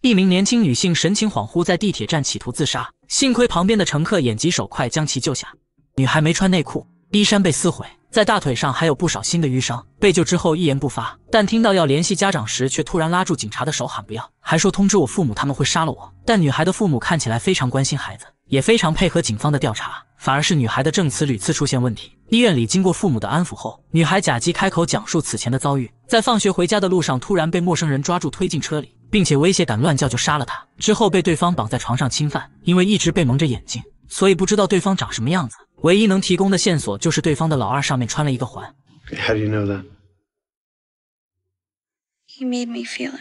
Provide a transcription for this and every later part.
一名年轻女性神情恍惚，在地铁站企图自杀，幸亏旁边的乘客眼疾手快将其救下。女孩没穿内裤，衣衫被撕毁，在大腿上还有不少新的淤伤。被救之后一言不发，但听到要联系家长时，却突然拉住警察的手喊不要，还说通知我父母他们会杀了我。但女孩的父母看起来非常关心孩子，也非常配合警方的调查，反而是女孩的证词屡次出现问题。医院里经过父母的安抚后，女孩假机开口讲述此前的遭遇：在放学回家的路上，突然被陌生人抓住推进车里。并且威胁敢乱叫就杀了他。之后被对方绑在床上侵犯，因为一直被蒙着眼睛，所以不知道对方长什么样子。唯一能提供的线索就是对方的老二上面穿了一个环。How that? do you know made it. He me feel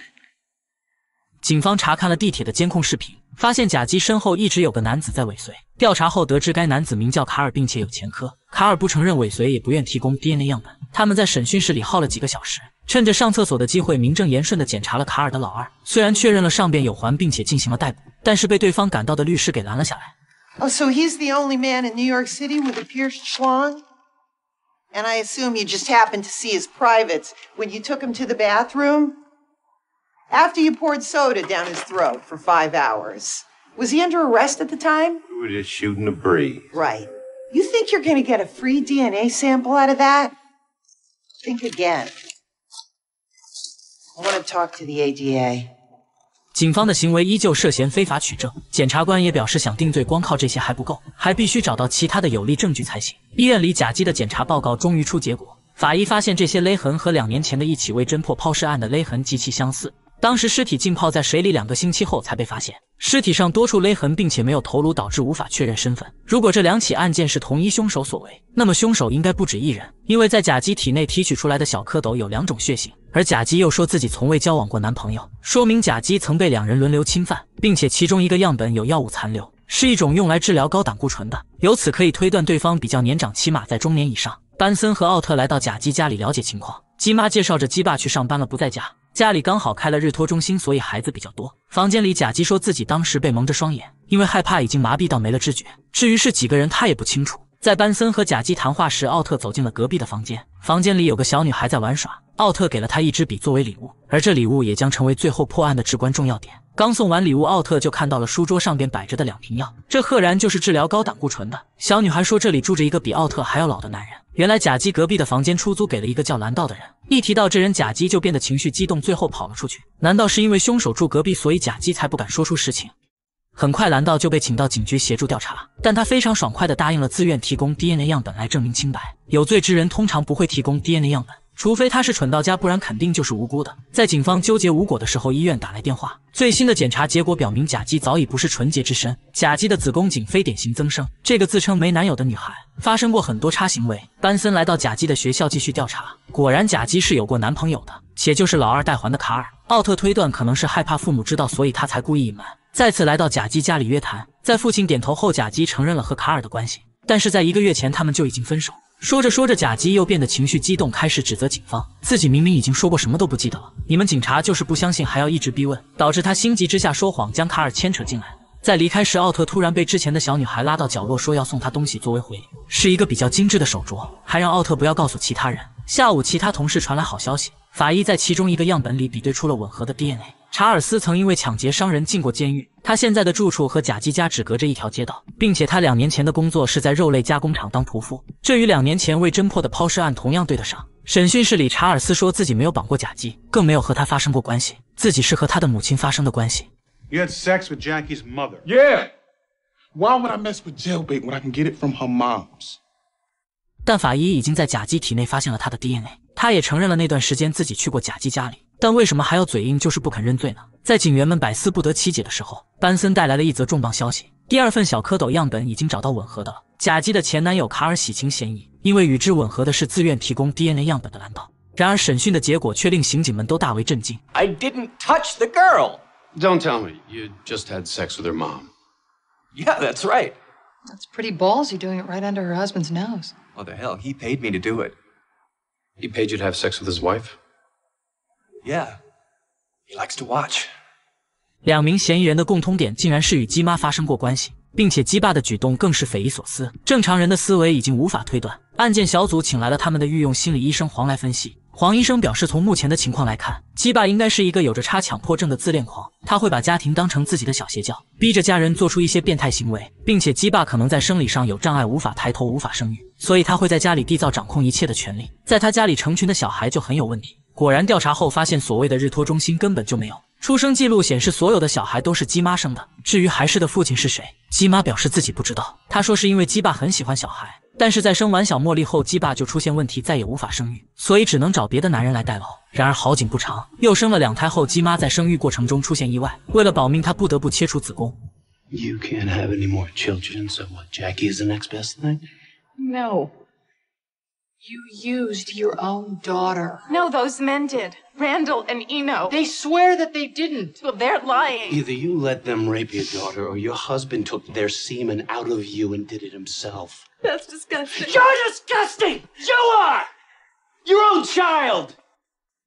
警方查看了地铁的监控视频，发现甲基身后一直有个男子在尾随。调查后得知该男子名叫卡尔，并且有前科。卡尔不承认尾随，也不愿提供 DNA 样本。他们在审讯室里耗了几个小时。趁着上厕所的机会，名正言顺地检查了卡尔的老二。虽然确认了上边有环，并且进行了逮捕，但是被对方赶到的律师给拦了下来。Oh, so he's the only man in New York City with a pierced schlong? And I assume you just happened to see his privates when you took him to the bathroom? After you poured soda down his throat for five hours. Was he under arrest at the time? We were just shooting a breeze. Right. You think you're going to get a free DNA sample out of that? Think again. want talk ADA. to to the 警方的行为依旧涉嫌非法取证，检察官也表示想定罪，光靠这些还不够，还必须找到其他的有力证据才行。医院里甲基的检查报告终于出结果，法医发现这些勒痕和两年前的一起未侦破抛尸案的勒痕极其相似。当时尸体浸泡在水里两个星期后才被发现，尸体上多处勒痕，并且没有头颅，导致无法确认身份。如果这两起案件是同一凶手所为，那么凶手应该不止一人，因为在甲基体内提取出来的小蝌蚪有两种血型。而甲基又说自己从未交往过男朋友，说明甲基曾被两人轮流侵犯，并且其中一个样本有药物残留，是一种用来治疗高胆固醇的。由此可以推断，对方比较年长，起码在中年以上。班森和奥特来到甲基家里了解情况，鸡妈介绍着鸡爸去上班了，不在家。家里刚好开了日托中心，所以孩子比较多。房间里，甲基说自己当时被蒙着双眼，因为害怕，已经麻痹到没了知觉。至于是几个人，他也不清楚。在班森和甲基谈话时，奥特走进了隔壁的房间，房间里有个小女孩在玩耍。奥特给了他一支笔作为礼物，而这礼物也将成为最后破案的至关重要点。刚送完礼物，奥特就看到了书桌上边摆着的两瓶药，这赫然就是治疗高胆固醇的。小女孩说：“这里住着一个比奥特还要老的男人。”原来甲基隔壁的房间出租给了一个叫蓝道的人。一提到这人，甲基就变得情绪激动，最后跑了出去。难道是因为凶手住隔壁，所以甲基才不敢说出实情？很快，蓝道就被请到警局协助调查，但他非常爽快地答应了自愿提供 DNA 样本来证明清白。有罪之人通常不会提供 DNA 样本。除非他是蠢到家，不然肯定就是无辜的。在警方纠结无果的时候，医院打来电话，最新的检查结果表明，甲基早已不是纯洁之身。甲基的子宫颈非典型增生，这个自称没男友的女孩发生过很多差行为。班森来到甲基的学校继续调查，果然甲基是有过男朋友的，且就是老二代还的卡尔奥特推断，可能是害怕父母知道，所以他才故意隐瞒。再次来到甲基家里约谈，在父亲点头后，甲基承认了和卡尔的关系，但是在一个月前他们就已经分手。说着说着，贾基又变得情绪激动，开始指责警方，自己明明已经说过什么都不记得了，你们警察就是不相信，还要一直逼问，导致他心急之下说谎，将卡尔牵扯进来。在离开时，奥特突然被之前的小女孩拉到角落，说要送她东西作为回礼，是一个比较精致的手镯，还让奥特不要告诉其他人。下午，其他同事传来好消息，法医在其中一个样本里比对出了吻合的 DNA。查尔斯曾因为抢劫伤人进过监狱。他现在的住处和贾姬家只隔着一条街道，并且他两年前的工作是在肉类加工厂当屠夫，这与两年前未侦破的抛尸案同样对得上。审讯室里，查尔斯说自己没有绑过贾姬，更没有和他发生过关系，自己是和他的母亲发生的关系。但法医已经在贾姬体内发现了他的 DNA，他也承认了那段时间自己去过贾姬家里。但为什么还要嘴硬，就是不肯认罪呢？在警员们百思不得其解的时候，班森带来了一则重磅消息：第二份小蝌蚪样本已经找到吻合的了。甲基的前男友卡尔洗清嫌疑，因为与之吻合的是自愿提供 DNA 样本的蓝道。然而审讯的结果却令刑警们都大为震惊。I didn't touch the girl. Don't tell me you just had sex with her mom. Yeah, that's right. That's pretty ballsy doing it right under her husband's nose. What the hell? He paid me to do it. He paid you to have sex with his wife? Yeah, he likes to watch. 两名嫌疑人的共通点竟然是与鸡妈发生过关系，并且鸡爸的举动更是匪夷所思。正常人的思维已经无法推断。案件小组请来了他们的御用心理医生黄来分析。黄医生表示，从目前的情况来看，鸡爸应该是一个有着差强迫症的自恋狂，他会把家庭当成自己的小邪教，逼着家人做出一些变态行为，并且鸡爸可能在生理上有障碍，无法抬头，无法生育，所以他会在家里缔造掌控一切的权利。在他家里成群的小孩就很有问题。果然，调查后发现，所谓的日托中心根本就没有。出生记录显示，所有的小孩都是鸡妈生的。至于还是的父亲是谁，鸡妈表示自己不知道。她说是因为鸡爸很喜欢小孩，但是在生完小茉莉后，鸡爸就出现问题，再也无法生育，所以只能找别的男人来代劳。然而好景不长，又生了两胎后，鸡妈在生育过程中出现意外，为了保命，她不得不切除子宫。You used your own daughter. No, those men did. Randall and Eno. They swear that they didn't. Well, they're lying. Either you let them rape your daughter or your husband took their semen out of you and did it himself. That's disgusting. You're disgusting! You are! Your own child!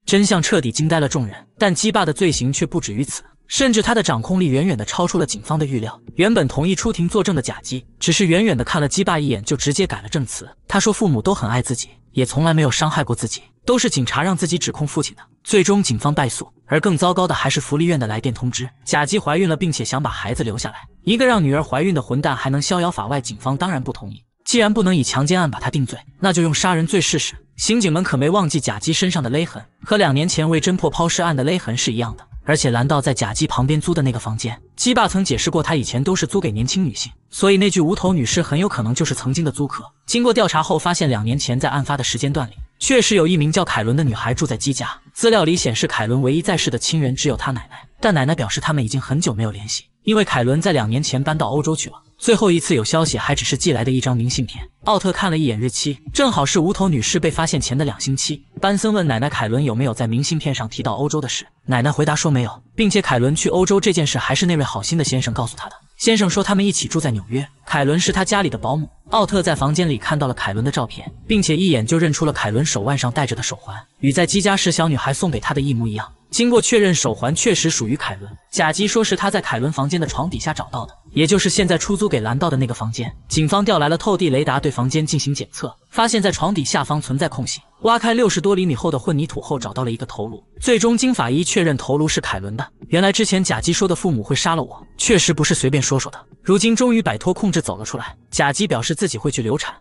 真相彻底惊呆了众人，但鸡爸的罪行却不止于此。甚至他的掌控力远远的超出了警方的预料。原本同意出庭作证的甲基，只是远远的看了鸡爸一眼，就直接改了证词。他说父母都很爱自己，也从来没有伤害过自己，都是警察让自己指控父亲的。最终警方败诉。而更糟糕的还是福利院的来电通知：甲基怀孕了，并且想把孩子留下来。一个让女儿怀孕的混蛋还能逍遥法外？警方当然不同意。既然不能以强奸案把他定罪，那就用杀人罪试试。刑警们可没忘记甲基身上的勒痕，和两年前为侦破抛尸案的勒痕是一样的。而且，蓝道在甲基旁边租的那个房间，鸡爸曾解释过，他以前都是租给年轻女性，所以那具无头女尸很有可能就是曾经的租客。经过调查后发现，两年前在案发的时间段里，确实有一名叫凯伦的女孩住在鸡家。资料里显示，凯伦唯一在世的亲人只有她奶奶，但奶奶表示他们已经很久没有联系，因为凯伦在两年前搬到欧洲去了。最后一次有消息，还只是寄来的一张明信片。奥特看了一眼日期，正好是无头女尸被发现前的两星期。班森问奶奶凯伦有没有在明信片上提到欧洲的事，奶奶回答说没有，并且凯伦去欧洲这件事还是那位好心的先生告诉她的。先生说他们一起住在纽约，凯伦是他家里的保姆。奥特在房间里看到了凯伦的照片，并且一眼就认出了凯伦手腕上戴着的手环，与在基家时小女孩送给他的一模一样。经过确认，手环确实属于凯伦。甲基说是他在凯伦房间的床底下找到的，也就是现在出租给蓝道的那个房间。警方调来了透地雷达对房间进行检测，发现在床底下方存在空隙，挖开六十多厘米厚的混凝土后，找到了一个头颅。最终，经法医确认头颅是凯伦的。原来之前甲基说的父母会杀了我，确实不是随便说说的。如今终于摆脱控制走了出来，甲基表示自己会去流产。